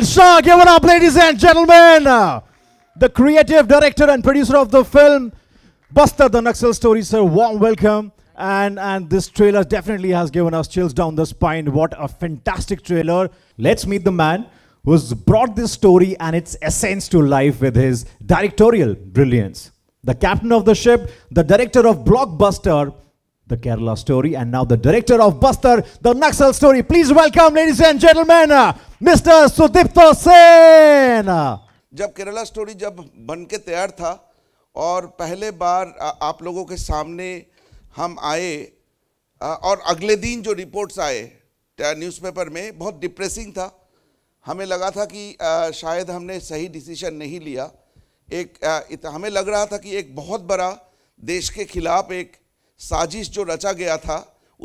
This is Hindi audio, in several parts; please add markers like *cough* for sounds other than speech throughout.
Vishal Shah. Give it up, ladies and gentlemen. The creative director and producer of the film, Buster the Naxal Story, sir. Warm welcome. And, and this trailer definitely has given us chills down the spine. What a fantastic trailer. Let's meet the man who's brought this story and its essence to life with his directorial brilliance. The captain of the ship, the director of Blockbuster, the Kerala story and now the director of Buster, the Naxal story. Please welcome, ladies and gentlemen, Mr. Sudipto Sen. जब केरला स्टोरी जब बन के तैयार था और पहले बार आप लोगों के सामने हम आए और अगले दिन जो रिपोर्ट्स आए न्यूज़पेपर में बहुत डिप्रेसिंग था हमें लगा था कि शायद हमने सही डिसीजन नहीं लिया एक हमें लग रहा था कि एक बहुत बड़ा देश के खिलाफ एक साजिश जो रचा गया था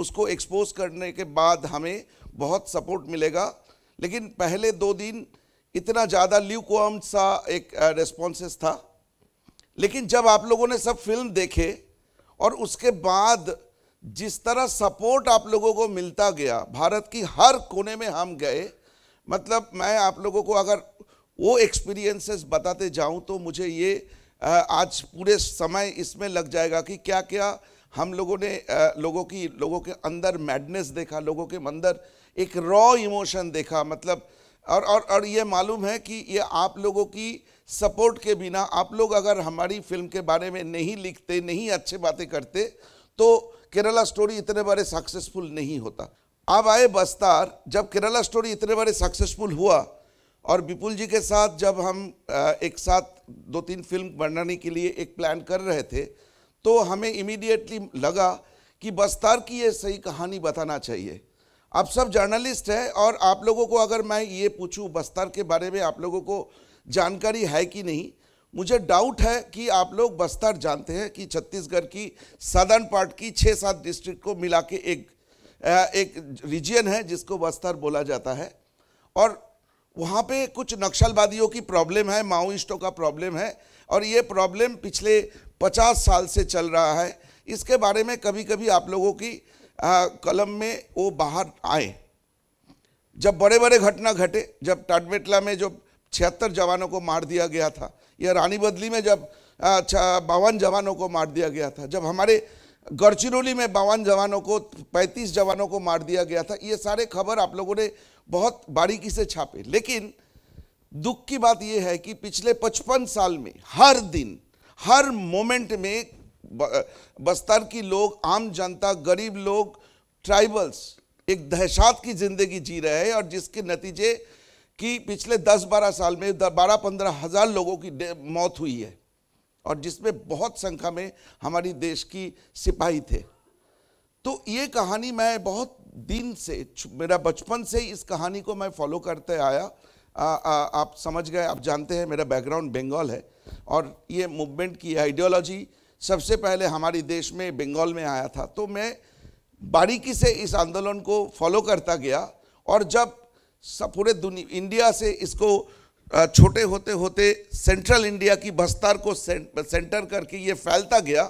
उसको एक्सपोज करने के बाद हमें बहुत सपोर्ट मिलेगा लेकिन पहले दो दिन इतना ज़्यादा ल्यूकॉम सा एक रेस्पॉन्सेस था लेकिन जब आप लोगों ने सब फिल्म देखे और उसके बाद जिस तरह सपोर्ट आप लोगों को मिलता गया भारत की हर कोने में हम गए मतलब मैं आप लोगों को अगर वो एक्सपीरियंसेस बताते जाऊं तो मुझे ये आज पूरे समय इसमें लग जाएगा कि क्या क्या हम लोगों ने लोगों की लोगों के अंदर मैडनेस देखा लोगों के अंदर एक रॉ इमोशन देखा मतलब और और और ये मालूम है कि ये आप लोगों की सपोर्ट के बिना आप लोग अगर हमारी फिल्म के बारे में नहीं लिखते नहीं अच्छे बातें करते तो केरला स्टोरी इतने बड़े सक्सेसफुल नहीं होता आप आए बस्तार जब केरला स्टोरी इतने बड़े सक्सेसफुल हुआ और विपुल जी के साथ जब हम एक साथ दो तीन फिल्म बनाने के लिए एक प्लान कर रहे थे तो हमें इमीडिएटली लगा कि बस्तार की ये सही कहानी बताना चाहिए आप सब जर्नलिस्ट हैं और आप लोगों को अगर मैं ये पूछूं बस्तर के बारे में आप लोगों को जानकारी है कि नहीं मुझे डाउट है कि आप लोग बस्तर जानते हैं कि छत्तीसगढ़ की सदर्न पार्ट की छः सात डिस्ट्रिक्ट को मिला के एक एक रीजियन है जिसको बस्तर बोला जाता है और वहाँ पे कुछ नक्सलवादियों की प्रॉब्लम है माओइस्टों का प्रॉब्लम है और ये प्रॉब्लम पिछले पचास साल से चल रहा है इसके बारे में कभी कभी आप लोगों की आ, कलम में वो बाहर आए जब बड़े बड़े घटना घटे जब टाटबेटला में जो छिहत्तर जवानों को मार दिया गया था या रानी बदली में जब बावन जवानों को मार दिया गया था जब हमारे गढ़चिरौली में बावन जवानों को 35 जवानों को मार दिया गया था ये सारे खबर आप लोगों ने बहुत बारीकी से छापे लेकिन दुख की बात यह है कि पिछले 55 साल में हर दिन हर मोमेंट में बस्तर की लोग आम जनता गरीब लोग ट्राइबल्स एक दहशत की ज़िंदगी जी रहे हैं और जिसके नतीजे कि पिछले 10-12 साल में बारह पंद्रह हज़ार लोगों की मौत हुई है और जिसमें बहुत संख्या में हमारी देश की सिपाही थे तो ये कहानी मैं बहुत दिन से मेरा बचपन से इस कहानी को मैं फॉलो करते आया आ, आ, आप समझ गए आप जानते हैं मेरा बैकग्राउंड बंगाल है और ये मूवमेंट की आइडियोलॉजी सबसे पहले हमारे देश में बंगाल में आया था तो मैं बारीकी से इस आंदोलन को फॉलो करता गया और जब पूरे दुनिया इंडिया से इसको छोटे होते होते सेंट्रल इंडिया की बस्तर को सेंटर करके ये फैलता गया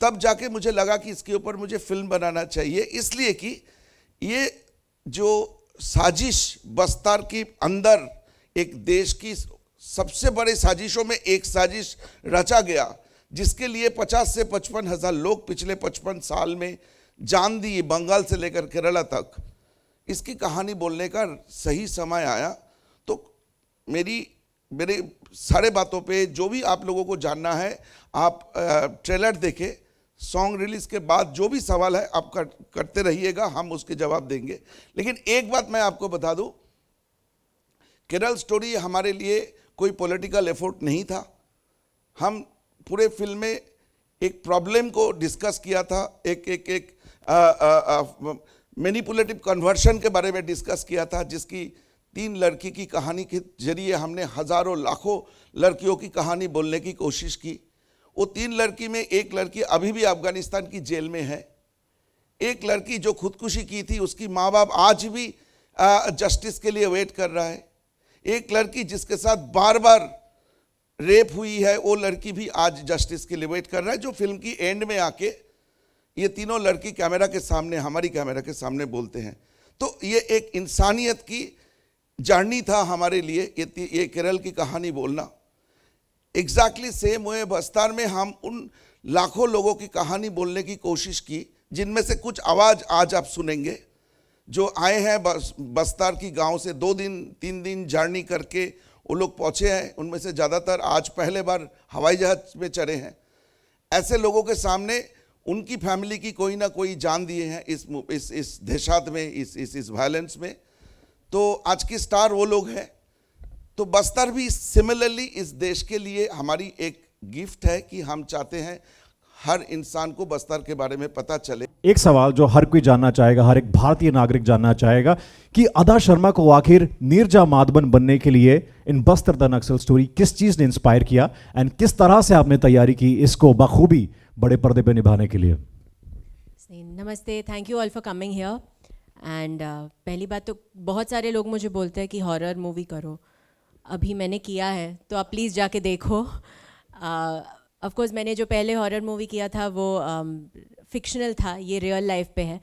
तब जाके मुझे लगा कि इसके ऊपर मुझे फिल्म बनाना चाहिए इसलिए कि ये जो साजिश बस्तर के अंदर एक देश की सबसे बड़े साजिशों में एक साजिश रचा गया जिसके लिए 50 से पचपन हज़ार लोग पिछले 55 साल में जान दिए बंगाल से लेकर केरला तक इसकी कहानी बोलने का सही समय आया तो मेरी मेरे सारे बातों पे जो भी आप लोगों को जानना है आप ट्रेलर देखें सॉन्ग रिलीज के बाद जो भी सवाल है आप कर, करते रहिएगा हम उसके जवाब देंगे लेकिन एक बात मैं आपको बता दूं केरल स्टोरी हमारे लिए कोई पॉलिटिकल एफर्ट नहीं था हम पूरे फिल्म में एक प्रॉब्लम को डिस्कस किया था एक एक एक मैनिपुलेटिव कन्वर्शन के बारे में डिस्कस किया था जिसकी तीन लड़की की कहानी के जरिए हमने हज़ारों लाखों लड़कियों की कहानी बोलने की कोशिश की वो तीन लड़की में एक लड़की अभी भी अफगानिस्तान की जेल में है एक लड़की जो खुदकुशी की थी उसकी माँ बाप आज भी जस्टिस के लिए वेट कर रहा है एक लड़की जिसके साथ बार बार रेप हुई है वो लड़की भी आज जस्टिस के लिए वेट कर रहा है जो फिल्म की एंड में आके ये तीनों लड़की कैमरा के सामने हमारी कैमरा के सामने बोलते हैं तो ये एक इंसानियत की जर्नी था हमारे लिए ये, ये केरल की कहानी बोलना एग्जैक्टली सेम हुए बस्तार में हम उन लाखों लोगों की कहानी बोलने की कोशिश की जिनमें से कुछ आवाज़ आज आप सुनेंगे जो आए हैं बस, बस्तार की गांव से दो दिन तीन दिन जर्नी करके वो लोग पहुँचे हैं उनमें से ज़्यादातर आज पहले बार हवाई जहाज में चढ़े हैं ऐसे लोगों के सामने उनकी फैमिली की कोई ना कोई जान दिए हैं इस इस इस दहशत में इस इस इस वायलेंस में तो आज की स्टार वो लोग हैं तो बस्तर भी सिमिलरली इस देश के लिए हमारी एक गिफ्ट है कि हम चाहते हैं हर इंसान को बस्तर के बारे में पता चले एक सवाल जो हर कोई जानना चाहेगा हर एक भारतीय नागरिक जानना चाहेगा कि अदा शर्मा को आखिर नीरजा माधवन बनने के लिए in Bastar the Naxal story किस चीज़ ने इंस्पायर किया एंड किस तरह से आपने तैयारी की इसको बखूबी बड़े पर्दे पर निभाने के लिए नमस्ते thank you all for coming here and पहली बात तो बहुत सारे लोग मुझे बोलते हैं कि हॉरर मूवी करो अभी मैंने किया है तो आप प्लीज़ जाके देखो अफकोर्स uh, मैंने जो पहले हॉरर मूवी किया था वो फिक्शनल um, था ये रियल लाइफ पे है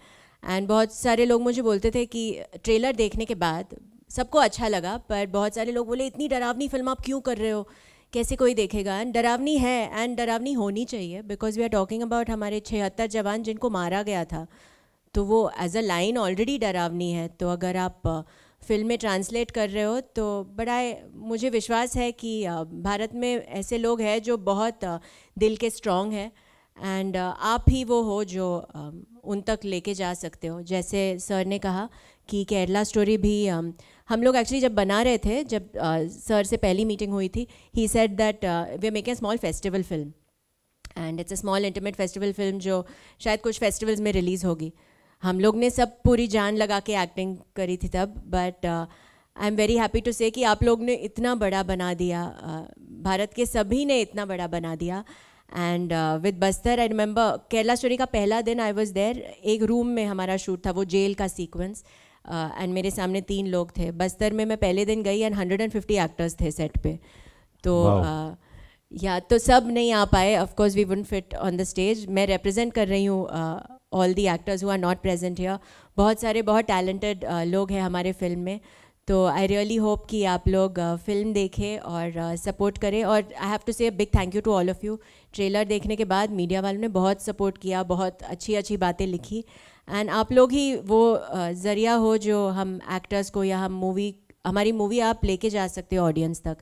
एंड बहुत सारे लोग मुझे बोलते थे कि ट्रेलर देखने के बाद सबको अच्छा लगा पर बहुत सारे लोग बोले इतनी डरावनी फिल्म आप क्यों कर रहे हो कैसे कोई देखेगा एंड डरावनी है एंड डरावनी होनी चाहिए because we are talking about हमारे छिहत्तर जवान जिनको मारा गया था तो वो एज अ लाइन ऑलरेडी डरावनी है तो अगर आप फिल्म में ट्रांसलेट कर रहे हो तो बड़ा मुझे विश्वास है कि भारत में ऐसे लोग हैं जो बहुत दिल के स्ट्रॉन्ग हैं एंड आप ही वो हो जो उन तक लेके जा सकते हो जैसे सर ने कहा कि केरला स्टोरी भी हम लोग एक्चुअली जब बना रहे थे जब सर से पहली मीटिंग हुई थी he said that we make a small festival film and it's a small intimate festival film जो शायद कुछ फेस्टिवल्स में रिलीज़ होगी हम लोग ने सब पूरी जान लगा के एक्टिंग करी थी तब but I am very happy to say कि आप लोग ने इतना बड़ा बना दिया uh, भारत के सभी ने इतना बड़ा बना दिया and with Bastar I remember Kerala story का पहला दिन आई वॉज देर एक रूम में हमारा शूट था वो जेल का सीक्वेंस एंड uh, मेरे सामने तीन लोग थे बस्तर में मैं पहले दिन गई एंड 150 एक्टर्स थे सेट पे तो wow. uh, या तो सब नहीं आ पाए of course we would fit on the stage मैं रिप्रेजेंट कर रही हूँ all the actors who are not present here बहुत सारे बहुत टैलेंटेड uh, लोग हैं हमारे फिल्म में तो आई रियली होप कि आप लोग uh, फिल्म देखें और सपोर्ट uh, करें और I have to say big thank you to all of you trailer देखने के बाद मीडिया वालों ने बहुत सपोर्ट किया बहुत अच्छी अच्छी बातें लिखी एंड आप लोग ही वो uh, ज़रिया हो जो हम एक्टर्स को या हम मूवी हमारी मूवी आप लेके जा सकते हो ऑडियंस तक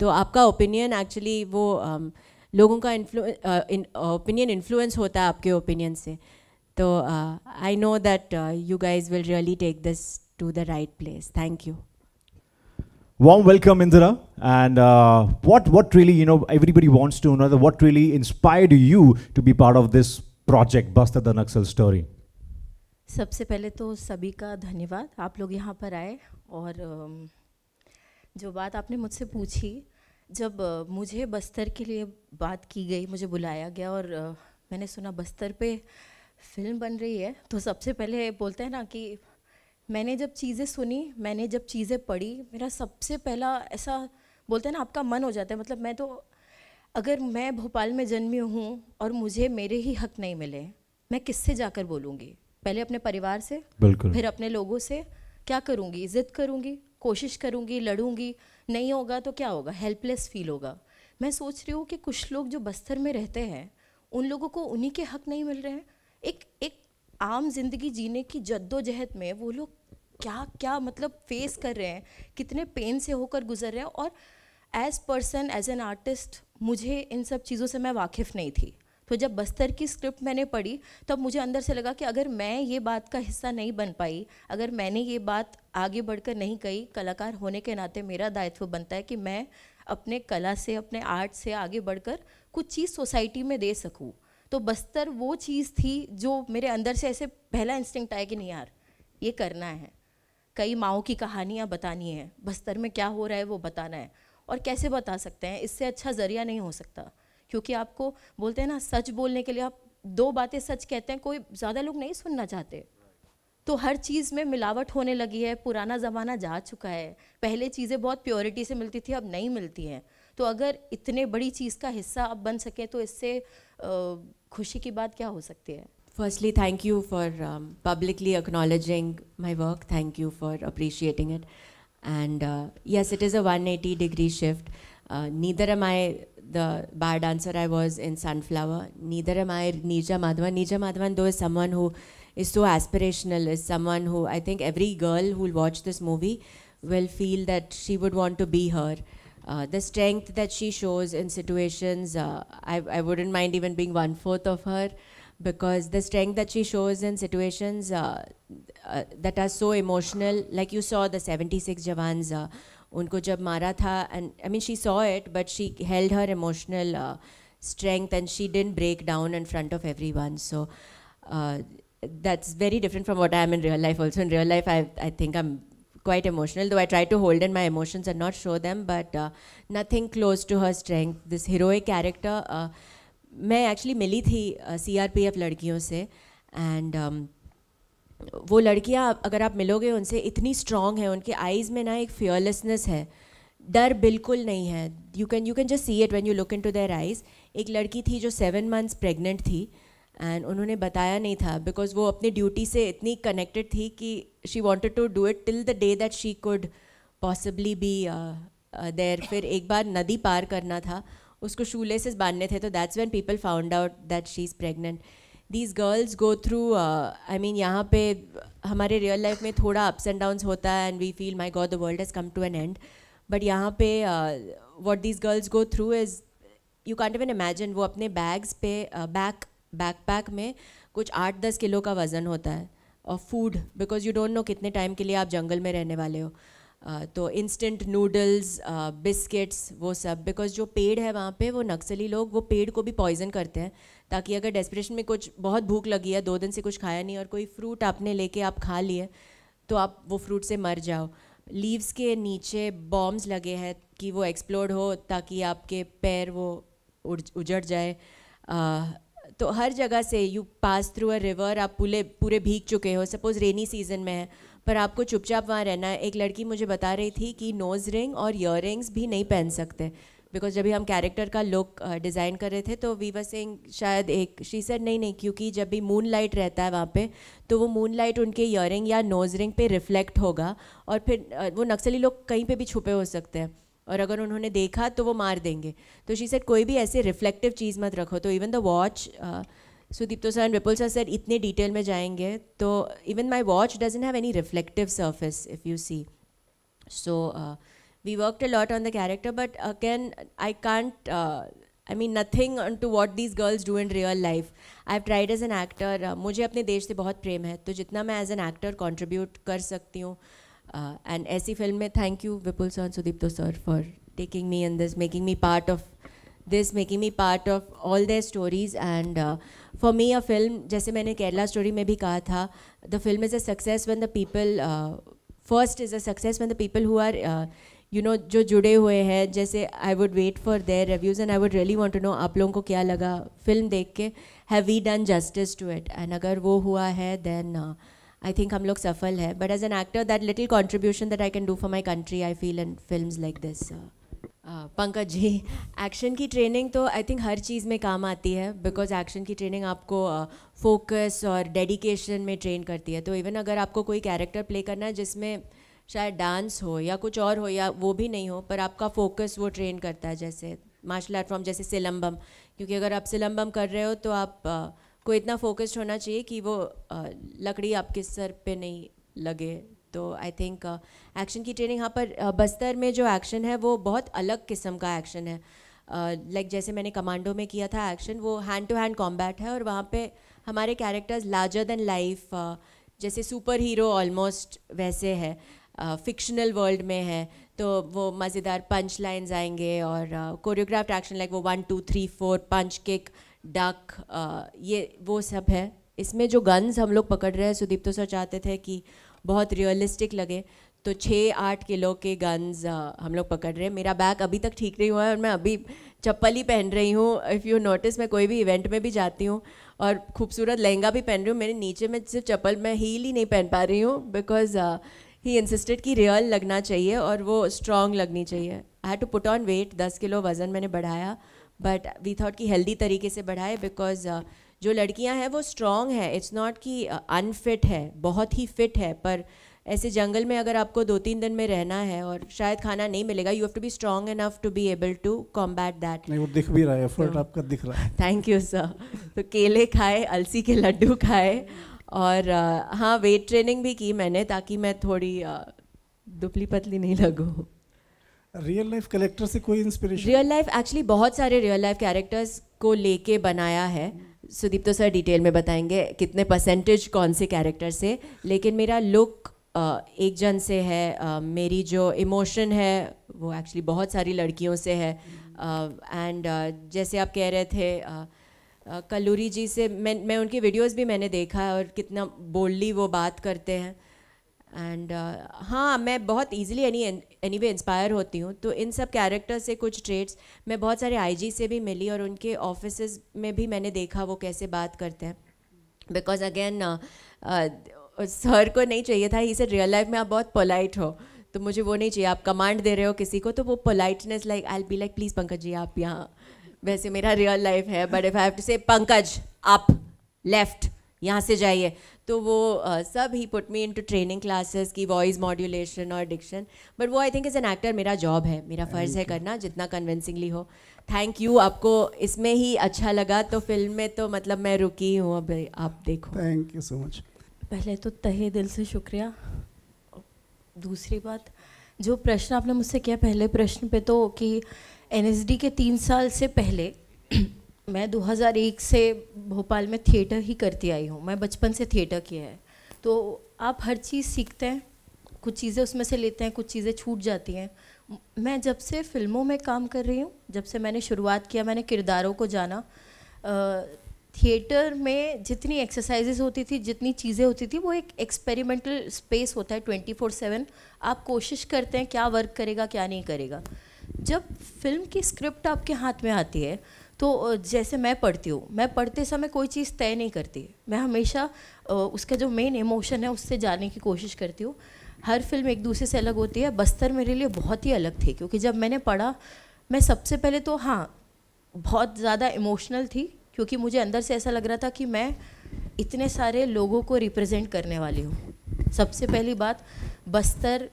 तो आपका ओपिनियन एक्चुअली वो um, लोगों का ओपिनियन इन्फ्लुएंस uh, होता है आपके ओपिनियन से तो I know that you guys will really take this to the right place thank you warm welcome indira and uh, what what really you know everybody wants to know what really inspired you to be part of this project basta the naxal story सबसे पहले तो सभी का धन्यवाद आप लोग यहाँ पर आए और जो बात आपने मुझसे पूछी जब मुझे बस्तर के लिए बात की गई मुझे बुलाया गया और मैंने सुना बस्तर पे फिल्म बन रही है तो सबसे पहले बोलते हैं ना कि मैंने जब चीज़ें सुनी मैंने जब चीज़ें पढ़ी मेरा सबसे पहला ऐसा बोलते हैं ना आपका मन हो जाता है मतलब मैं तो अगर मैं भोपाल में जन्मी हूँ और मुझे मेरे ही हक नहीं मिले मैं किससे जाकर बोलूँगी पहले अपने परिवार से फिर अपने लोगों से क्या करूँगी इज्जत करूँगी कोशिश करूँगी लड़ूँगी नहीं होगा तो क्या होगा हेल्पलेस फील होगा मैं सोच रही हूँ कि कुछ लोग जो बस्तर में रहते हैं उन लोगों को उन्हीं के हक नहीं मिल रहे हैं एक एक आम जिंदगी जीने की जद्दोजहद में वो लोग क्या क्या मतलब फेस कर रहे हैं कितने पेन से होकर गुजर रहे हैं और as person as an artist मुझे इन सब चीज़ों से मैं वाकिफ़ नहीं थी तो जब बस्तर की स्क्रिप्ट मैंने पढ़ी तब तो मुझे अंदर से लगा कि अगर मैं ये बात का हिस्सा नहीं बन पाई अगर मैंने ये बात आगे बढ़कर नहीं कही कलाकार होने के नाते मेरा दायित्व बनता है कि मैं अपने कला से अपने आर्ट से आगे बढ़कर कुछ चीज़ सोसाइटी में दे सकूँ तो बस्तर वो चीज़ थी जो मेरे अंदर से ऐसे पहला इंस्टिंक्ट आया कि नहीं यार ये करना है कई माओ की कहानियाँ बतानी है बस्तर में क्या हो रहा है वो बताना है और कैसे बता सकते हैं इससे अच्छा ज़रिया नहीं हो सकता क्योंकि आपको बोलते हैं ना सच बोलने के लिए आप दो बातें सच कहते हैं कोई ज़्यादा लोग नहीं सुनना चाहते तो हर चीज़ में मिलावट होने लगी है पुराना ज़माना जा चुका है पहले चीज़ें बहुत प्योरिटी से मिलती थी अब नहीं मिलती हैं तो अगर इतने बड़ी चीज़ का हिस्सा आप बन सकें तो इससे खुशी की बात क्या हो सकती है firstly thank you for publicly acknowledging my work thank you for appreciating it and yes it is a one eighty degree shift neither am I the bar dancer I was in Sunflower. Neither am I Nija Madhavan. Nija Madhavan, though, is someone who is so aspirational, is someone who I think every girl who will watch this movie will feel that she would want to be her. Uh, the strength that she shows in situations, uh, I, I wouldn't mind even being one fourth of her because the strength that she shows in situations uh, uh that are so emotional, like you saw the 76 Javans uh, उनको जब मारा था and I mean she saw it but she held her emotional strength and she didn't break down in front of everyone so that's very different from what I am in real life also in real life I I think I am quite emotional though I try to hold and my emotions and not show them but nothing close to her strength this heroic character मैं एक्चुअली मिली थी सी आर पी एफ लड़कियों से एंड वो लड़कियाँ अगर आप मिलोगे उनसे इतनी स्ट्रांग है उनके आइज़ में ना एक फियरलेसनेस है डर बिल्कुल नहीं है you can you can just see it when you look into their eyes एक लड़की थी जो सेवन मंथ्स प्रेग्नेंट थी एंड उन्होंने बताया नहीं था बिकॉज वो अपनी ड्यूटी से इतनी कनेक्टेड थी कि she wanted to do it till the day that she could possibly be there फिर एक बार नदी पार करना था उसको शूले से बांधने थे तो that's when people found out that she is pregnant these girls go through I mean यहाँ पे हमारे रियल लाइफ में थोड़ा अप्स एंड डाउन्स होता है and we feel my god the world has come to an end but यहाँ पे what these girls go through is you can't even imagine वो अपने बैग्स पे बैक बैक पैक में कुछ आठ दस किलो का वज़न होता है और food because you don't know कितने टाइम के लिए आप जंगल में रहने वाले हो uh, तो इंस्टेंट नूडल्स बिस्किट्स वो सब बिकॉज जो पेड़ है वहाँ पे वो नक्सली लोग वो पेड़ को भी पॉइजन करते हैं ताकि अगर डेस्परेशन में कुछ बहुत भूख लगी है दो दिन से कुछ खाया नहीं और कोई फ्रूट आपने लेके आप खा लिए तो आप वो फ्रूट से मर जाओ लीव्स के नीचे बॉम्ब्स लगे हैं कि वो एक्सप्लोड हो ताकि आपके पैर वो उड़ उजड़ जाए आ, तो हर जगह से you pass through a river आप पूरे पूरे भीग चुके हो सपोज़ रेनी सीजन में है पर आपको चुपचाप वहाँ रहना है एक लड़की मुझे बता रही थी कि नोज़ रिंग और ईयर भी नहीं पहन सकते बिकॉज जब भी हम कैरेक्टर का लुक डिज़ाइन uh, कर रहे थे तो वी वर सिंग शायद एक शी सेड नहीं नहीं क्योंकि जब भी मून लाइट रहता है वहाँ पे तो वो मून लाइट उनके ईयर या नोज रिंग पे रिफ्लेक्ट होगा और फिर uh, वो नक्सली लोग कहीं पे भी छुपे हो सकते हैं और अगर उन्होंने देखा तो वो मार देंगे तो शी सेट कोई भी ऐसे रिफ्लेक्टिव चीज़ मत रखो तो even the watch Sudipto sir and Vipul sir sir इतने डिटेल में जाएंगे तो even my watch doesn't have any reflective surface if you see so we worked a lot on the character, but again, I can't. I mean nothing to what these girls do in real life I have tried as an actor मुझे अपने देश से बहुत प्रेम है तो जितना मैं एज एन एक्टर कॉन्ट्रीब्यूट कर सकती हूँ एंड uh, ऐसी फिल्म में thank you Vipul sir Sudipto sir for taking me and this making me part of this making me part of all their stories and for me a film जैसे मैंने केरला स्टोरी में भी कहा था the film is a success one the people first is a success one the people who are you know जो जुड़े हुए हैं जैसे आई would wait for their reviews and I would really want to know आप लोगों को क्या लगा फिल्म देख के have we done justice to it and अगर वो हुआ है देन आई थिंक हम लोग सफल है but as an actor that little contribution that I can do for my country I feel in film like this Pankaj ji action की ट्रेनिंग तो आई थिंक हर चीज़ में काम आती है बिकॉज एक्शन की ट्रेनिंग आपको फोकस uh, और डेडिकेशन में ट्रेन करती है तो इवन अगर आपको कोई कैरेक्टर प्ले करना है जिसमें शायद डांस हो या कुछ और हो या वो भी नहीं हो पर आपका फोकस वो ट्रेन करता है जैसे मार्शल आर्ट फॉर्म जैसे सिलम्बम क्योंकि अगर आप सिलम्बम कर रहे हो तो आप आ, को इतना फोकस्ड होना चाहिए कि वो आ, लकड़ी आपके सर पे नहीं लगे तो आई थिंक एक्शन की ट्रेनिंग यहाँ पर आ, बस्तर में जो एक्शन है वो बहुत अलग किस्म का एक्शन है लाइक like जैसे मैंने कमांडो में किया था एक्शन वो हैंड टू हैंड कॉम्बैट है और वहाँ पे हमारे कैरेक्टर्स लार्जर देन लाइफ जैसे सुपर हीरो ऑलमोस्ट वैसे है फिक्शनल वर्ल्ड में है तो वो मज़ेदार पंच लाइन्स आएंगे और कोरियोग्राफ्ड एक्शन लाइक वो one two three four punch kick duck ये वो सब है इसमें जो गन्स हम लोग पकड़ रहे हैं सुदीप तो सर चाहते थे कि बहुत रियलिस्टिक लगे तो छः आठ किलो के गन्स हम लोग पकड़ रहे हैं मेरा बैग अभी तक ठीक नहीं हुआ है और मैं अभी चप्पल ही पहन रही हूँ इफ़ यू नोटिस मैं कोई भी इवेंट में भी जाती हूँ और खूबसूरत लहंगा भी पहन रही हूँ मेरे नीचे में सिर्फ चप्पल मैं हील ही नहीं पहन पा रही हूँ बिकॉज ही इंसिस्टेड कि रियल लगना चाहिए और वो स्ट्रॉन्ग लगनी चाहिए I had to put on weight दस किलो वज़न मैंने बढ़ाया बट वी थॉट कि हेल्दी तरीके से बढ़ाए बिकॉज uh, जो लड़कियां हैं वो स्ट्रॉन्ग है इट्स नॉट कि अनफिट uh, है बहुत ही फिट है पर ऐसे जंगल में अगर आपको दो तीन दिन में रहना है और शायद खाना नहीं मिलेगा you have to be strong enough to be able to combat that नहीं वो दिख भी रहा है एफर्ट so, आपका दिख रहा है थैंक यू सर तो केले खाए अलसी के लड्डू खाए और हाँ वेट ट्रेनिंग भी की मैंने ताकि मैं थोड़ी दुबली पतली नहीं लगूँ रियल लाइफ कैरेक्टर से कोई इंस्पिरेशन रियल लाइफ एक्चुअली बहुत सारे रियल लाइफ कैरेक्टर्स को लेके बनाया है सुदीप तो सर डिटेल में बताएंगे कितने परसेंटेज कौन से कैरेक्टर से लेकिन मेरा लुक एक जन से है मेरी जो इमोशन है वो एक्चुअली बहुत सारी लड़कियों से है एंड जैसे आप कह रहे थे कलूरी जी से मैं मैं उनकी वीडियोस भी मैंने देखा है और कितना बोल्डली वो बात करते हैं एंड uh, हाँ मैं बहुत easily any anyway inspire होती हूँ तो इन सब कैरेक्टर से कुछ ट्रेड्स मैं बहुत सारे आईजी से भी मिली और उनके ऑफिस में भी मैंने देखा वो कैसे बात करते हैं बिकॉज अगेन सर को नहीं चाहिए था इसे रियल लाइफ में आप बहुत पोलाइट हो तो मुझे वो नहीं चाहिए आप कमांड दे रहे हो किसी को तो वो politeness like I be like please Pankaj ji आप यहाँ वैसे मेरा रियल लाइफ है but if I to say Pankaj up left यहाँ से जाइए तो वो uh, सब ही put me into training classes की वॉइस मॉड्यूलेशन और डिक्शन बट वो I think as an actor मेरा जॉब है मेरा फ़र्ज़ है करना जितना कन्विंसिंगली हो थैंक यू आपको इसमें ही अच्छा लगा तो फिल्म में तो मतलब मैं रुकी हूँ अब आप देखो थैंक यू सो मच पहले तो तहे दिल से शुक्रिया दूसरी बात जो प्रश्न आपने मुझसे किया पहले प्रश्न पे तो कि एनएसडी के तीन साल से पहले *clears throat* मैं 2001 से भोपाल में थिएटर ही करती आई हूँ मैं बचपन से थिएटर किया है तो आप हर चीज़ सीखते हैं कुछ चीज़ें उसमें से लेते हैं कुछ चीज़ें छूट जाती हैं मैं जब से फिल्मों में काम कर रही हूँ जब से मैंने शुरुआत किया मैंने किरदारों को जाना थिएटर में जितनी एक्सरसाइजेज होती थी जितनी चीज़ें होती थी वो एक एक्सपेरिमेंटल स्पेस होता है ट्वेंटी फोर सेवन आप कोशिश करते हैं क्या वर्क करेगा क्या नहीं करेगा जब फिल्म की स्क्रिप्ट आपके हाथ में आती है तो जैसे मैं पढ़ती हूँ मैं पढ़ते समय कोई चीज़ तय नहीं करती मैं हमेशा उसका जो मेन इमोशन है उससे जाने की कोशिश करती हूँ हर फिल्म एक दूसरे से अलग होती है बस्तर मेरे लिए बहुत ही अलग थी क्योंकि जब मैंने पढ़ा मैं सबसे पहले तो हाँ बहुत ज़्यादा इमोशनल थी क्योंकि मुझे अंदर से ऐसा लग रहा था कि मैं इतने सारे लोगों को रिप्रेजेंट करने वाली हूँ सबसे पहली बात बस्तर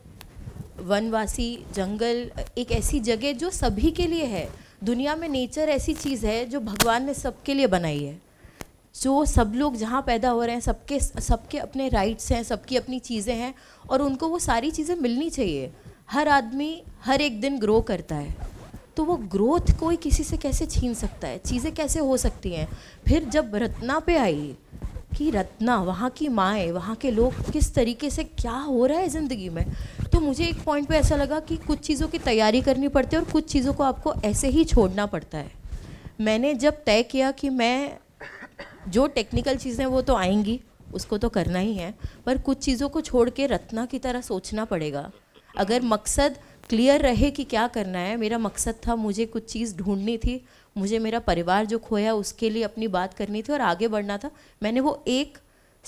वनवासी जंगल एक ऐसी जगह जो सभी के लिए है दुनिया में नेचर ऐसी चीज़ है जो भगवान ने सबके लिए बनाई है जो सब लोग जहाँ पैदा हो रहे हैं सबके सबके अपने राइट्स हैं सबकी अपनी चीज़ें हैं और उनको वो सारी चीज़ें मिलनी चाहिए हर आदमी हर एक दिन ग्रो करता है तो वो ग्रोथ कोई किसी से कैसे छीन सकता है चीज़ें कैसे हो सकती हैं फिर जब रत्ना पे आई कि रत्ना वहाँ की माएँ वहाँ के लोग किस तरीके से क्या हो रहा है ज़िंदगी में तो मुझे एक पॉइंट पे ऐसा लगा कि कुछ चीज़ों की तैयारी करनी पड़ती है और कुछ चीज़ों को आपको ऐसे ही छोड़ना पड़ता है मैंने जब तय किया कि मैं जो टेक्निकल चीज़ें वो तो आएंगी उसको तो करना ही है पर कुछ चीज़ों को छोड़ के रत्ना की तरह सोचना पड़ेगा अगर मकसद क्लियर रहे कि क्या करना है मेरा मकसद था मुझे कुछ चीज़ ढूंढनी थी मुझे मेरा परिवार जो खोया उसके लिए अपनी बात करनी थी और आगे बढ़ना था मैंने वो एक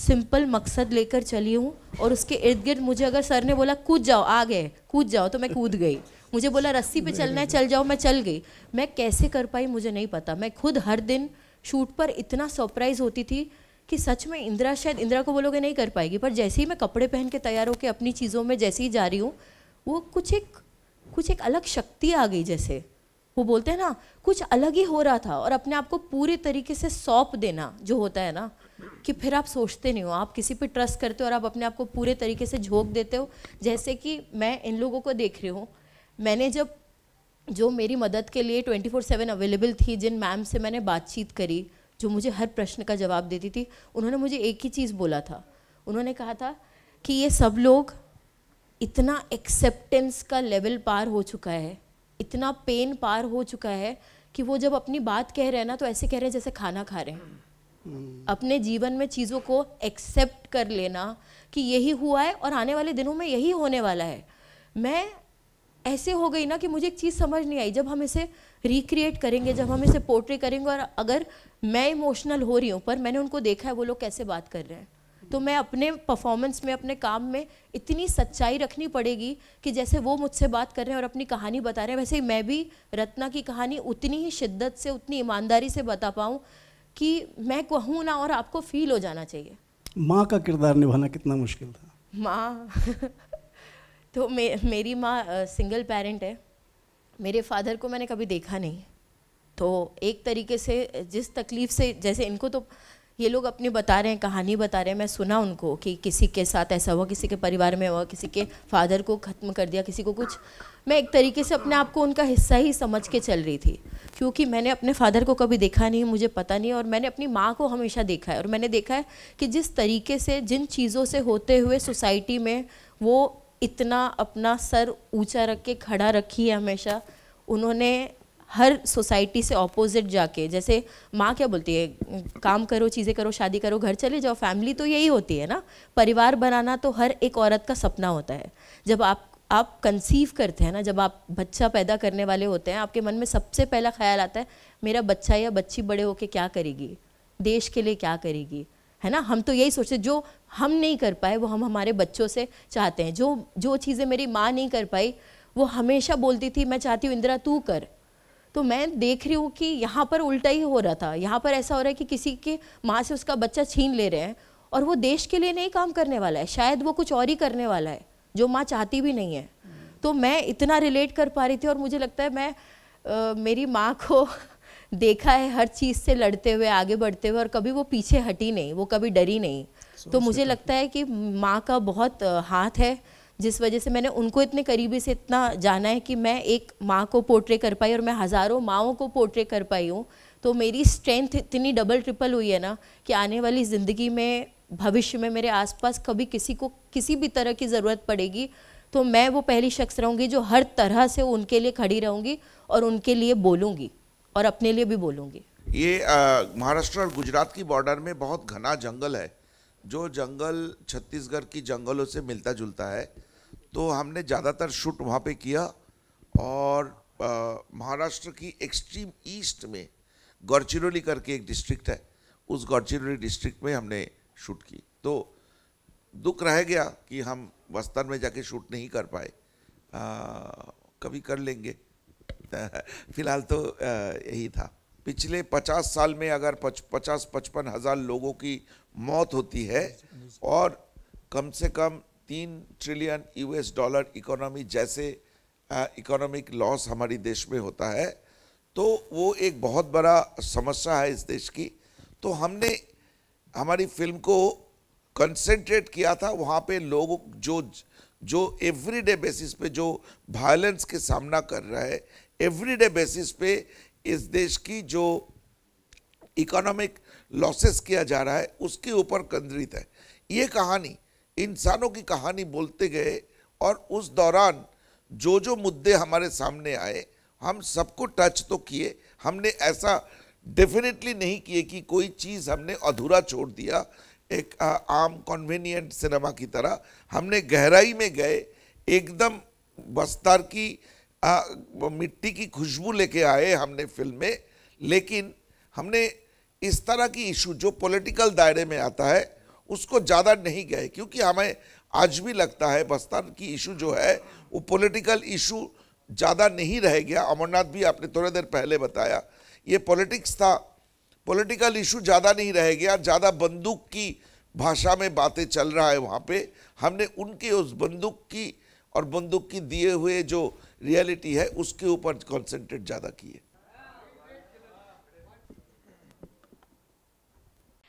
सिंपल मकसद लेकर चली हूँ और उसके इर्द गिर्द मुझे अगर सर ने बोला कूद जाओ आ गए कूद जाओ तो मैं कूद गई मुझे बोला रस्सी पे चलना है चल जाओ मैं चल गई मैं कैसे कर पाई मुझे नहीं पता मैं खुद हर दिन शूट पर इतना सरप्राइज होती थी कि सच में इंदिरा शायद इंदिरा को बोलोगे नहीं कर पाएगी पर जैसे ही मैं कपड़े पहन के तैयार होकर अपनी चीज़ों में जैसे ही जा रही हूँ वो कुछ एक कुछ एक अलग शक्ति आ गई जैसे वो बोलते हैं ना कुछ अलग ही हो रहा था और अपने आप को पूरे तरीके से सौंप देना जो होता है ना कि फिर आप सोचते नहीं हो आप किसी पे ट्रस्ट करते हो और आप अपने आप को पूरे तरीके से झोंक देते हो जैसे कि मैं इन लोगों को देख रही हूँ मैंने जब जो मेरी मदद के लिए ट्वेंटी फोर सेवन अवेलेबल थी जिन मैम से मैंने बातचीत करी जो मुझे हर प्रश्न का जवाब देती थी उन्होंने मुझे एक ही चीज़ बोला था उन्होंने कहा था कि ये सब लोग इतना एक्सेप्टेंस का लेवल पार हो चुका है इतना पेन पार हो चुका है कि वो जब अपनी बात कह रहे हैं ना तो ऐसे कह रहे हैं जैसे खाना खा रहे हैं अपने जीवन में चीज़ों को एक्सेप्ट कर लेना कि यही हुआ है और आने वाले दिनों में यही होने वाला है मैं ऐसे हो गई ना कि मुझे एक चीज़ समझ नहीं आई जब हम इसे रिक्रिएट करेंगे जब हम इसे पोर्ट्री करेंगे और अगर मैं इमोशनल हो रही हूँ पर मैंने उनको देखा है वो लोग कैसे बात कर रहे हैं तो मैं अपने परफॉर्मेंस में अपने काम में इतनी सच्चाई रखनी पड़ेगी कि जैसे वो मुझसे बात कर रहे हैं और अपनी कहानी बता रहे हैं वैसे ही मैं भी रत्ना की कहानी उतनी ही शिद्दत से उतनी ईमानदारी से बता पाऊँ कि मैं कहूँ ना और आपको फील हो जाना चाहिए माँ का किरदार निभाना कितना मुश्किल था माँ *laughs* तो मे मेरी माँ सिंगल पेरेंट है मेरे फादर को मैंने कभी देखा नहीं तो एक तरीके से जिस तकलीफ़ से जैसे इनको तो ये लोग अपनी बता रहे हैं कहानी बता रहे हैं मैं सुना उनको कि किसी के साथ ऐसा हुआ किसी के परिवार में हुआ किसी के फादर को ख़त्म कर दिया किसी को कुछ मैं एक तरीके से अपने आप को उनका हिस्सा ही समझ के चल रही थी क्योंकि मैंने अपने फादर को कभी देखा नहीं मुझे पता नहीं और मैंने अपनी माँ को हमेशा देखा है और मैंने देखा है कि जिस तरीके से जिन चीज़ों से होते हुए सोसाइटी में वो इतना अपना सर ऊँचा रख के खड़ा रखी है हमेशा उन्होंने हर सोसाइटी से ऑपोजिट जाके जैसे माँ क्या बोलती है काम करो चीज़ें करो शादी करो घर चले जाओ फैमिली तो यही होती है ना परिवार बनाना तो हर एक औरत का सपना होता है जब आप आप कंसीव करते हैं ना जब आप बच्चा पैदा करने वाले होते हैं आपके मन में सबसे पहला ख्याल आता है मेरा बच्चा या बच्ची बड़े होके क्या करेगी देश के लिए क्या करेगी है ना हम तो यही सोचते जो हम नहीं कर पाए वो हम हमारे बच्चों से चाहते हैं जो जो चीज़ें मेरी माँ नहीं कर पाई वो हमेशा बोलती थी मैं चाहती हूँ इंदिरा तू कर तो मैं देख रही हूँ कि यहाँ पर उल्टा ही हो रहा था यहाँ पर ऐसा हो रहा है कि किसी के माँ से उसका बच्चा छीन ले रहे हैं और वो देश के लिए नहीं काम करने वाला है शायद वो कुछ और ही करने वाला है जो माँ चाहती भी नहीं है तो मैं इतना रिलेट कर पा रही थी और मुझे लगता है मैं आ, मेरी माँ को *laughs* देखा है हर चीज़ से लड़ते हुए आगे बढ़ते हुए और कभी वो पीछे हटी नहीं वो कभी डरी नहीं तो मुझे लगता है कि माँ का बहुत हाथ है जिस वजह से मैंने उनको इतने करीबी से इतना जाना है कि मैं एक माँ को पोर्ट्रे कर पाई और मैं हज़ारों माओं को पोर्ट्रे कर पाई हूँ तो मेरी स्ट्रेंथ इतनी डबल ट्रिपल हुई है ना कि आने वाली ज़िंदगी में भविष्य में मेरे आसपास कभी किसी को किसी भी तरह की ज़रूरत पड़ेगी तो मैं वो पहली शख्स रहूँगी जो हर तरह से उनके लिए खड़ी रहूँगी और उनके लिए बोलूँगी और अपने लिए भी बोलूँगी ये महाराष्ट्र और गुजरात की बॉर्डर में बहुत घना जंगल है जो जंगल छत्तीसगढ़ की जंगलों से मिलता जुलता है तो हमने ज़्यादातर शूट वहाँ पे किया और महाराष्ट्र की एक्सट्रीम ईस्ट में गौरचिरोली करके एक डिस्ट्रिक्ट है उस गौरचिरोली डिस्ट्रिक्ट में हमने शूट की तो दुख रह गया कि हम वस्तर में जाके शूट नहीं कर पाए आ, कभी कर लेंगे *laughs* फिलहाल तो आ, यही था पिछले पचास साल में अगर पच, पचास पचपन हज़ार लोगों की मौत होती है और कम से कम तीन ट्रिलियन यूएस डॉलर इकोनॉमी जैसे इकोनॉमिक uh, लॉस हमारी देश में होता है तो वो एक बहुत बड़ा समस्या है इस देश की तो हमने हमारी फिल्म को कंसंट्रेट किया था वहाँ पे लोग जो जो एवरीडे बेसिस पे जो वायलेंस के सामना कर रहा है एवरीडे बेसिस पे इस देश की जो इकोनॉमिक लॉसेस किया जा रहा है उसके ऊपर केंद्रित है ये कहानी इंसानों की कहानी बोलते गए और उस दौरान जो जो मुद्दे हमारे सामने आए हम सबको टच तो किए हमने ऐसा डेफिनेटली नहीं किए कि कोई चीज़ हमने अधूरा छोड़ दिया एक आम कन्वीनियंट सिनेमा की तरह हमने गहराई में गए एकदम बस्तर की आ, मिट्टी की खुशबू लेके आए हमने फिल्म में लेकिन हमने इस तरह की इशू जो पॉलिटिकल दायरे में आता है उसको ज़्यादा नहीं गए क्योंकि हमें आज भी लगता है बस्तान की इशू जो है वो पॉलिटिकल इशू ज़्यादा नहीं रह गया अमरनाथ भी आपने थोड़ी देर पहले बताया ये पॉलिटिक्स था पॉलिटिकल इशू ज़्यादा नहीं रह गया ज़्यादा बंदूक की भाषा में बातें चल रहा है वहाँ पे हमने उनके उस बंदूक की और बंदूक की दिए हुए जो रियलिटी है उसके ऊपर कॉन्सेंट्रेट ज़्यादा किए